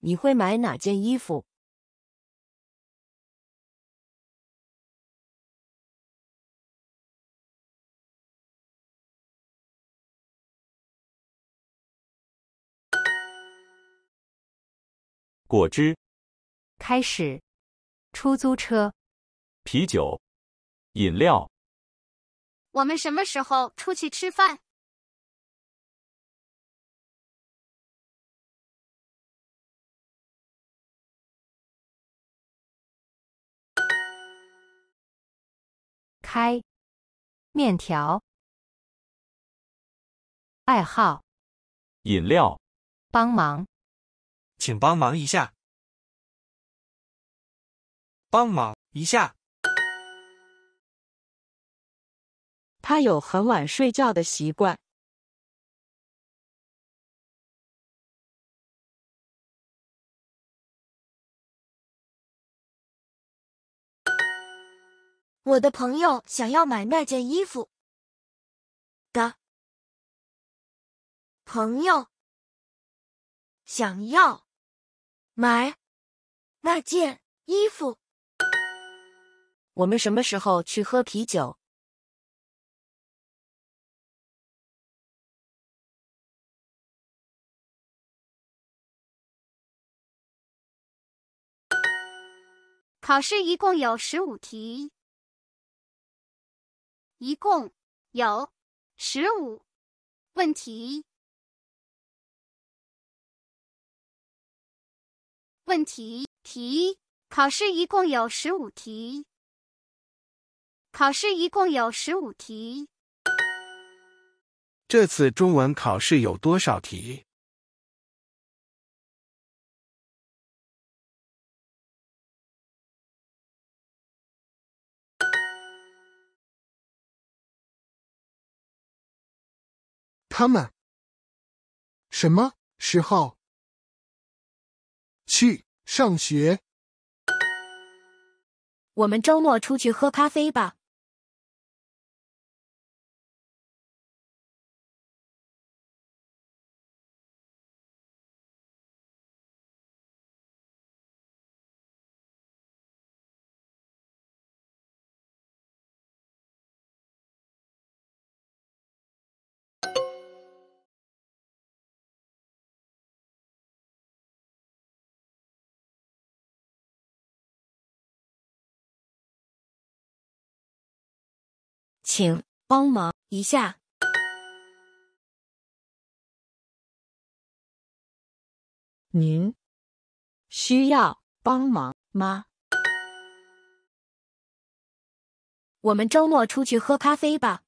你会买哪件衣服？果汁。开始。出租车。啤酒。饮料。我们什么时候出去吃饭？开面条，爱好饮料，帮忙，请帮忙一下，帮忙一下。他有很晚睡觉的习惯。我的朋友想要买那件衣服。的朋友想要买那件衣服。我们什么时候去喝啤酒？考试一共有十五题。一共有十五问题。问题题考试一共有十五题。考试一共有十五题。这次中文考试有多少题？他们什么时候去上学？我们周末出去喝咖啡吧。请帮忙一下。您需要帮忙吗？我们周末出去喝咖啡吧。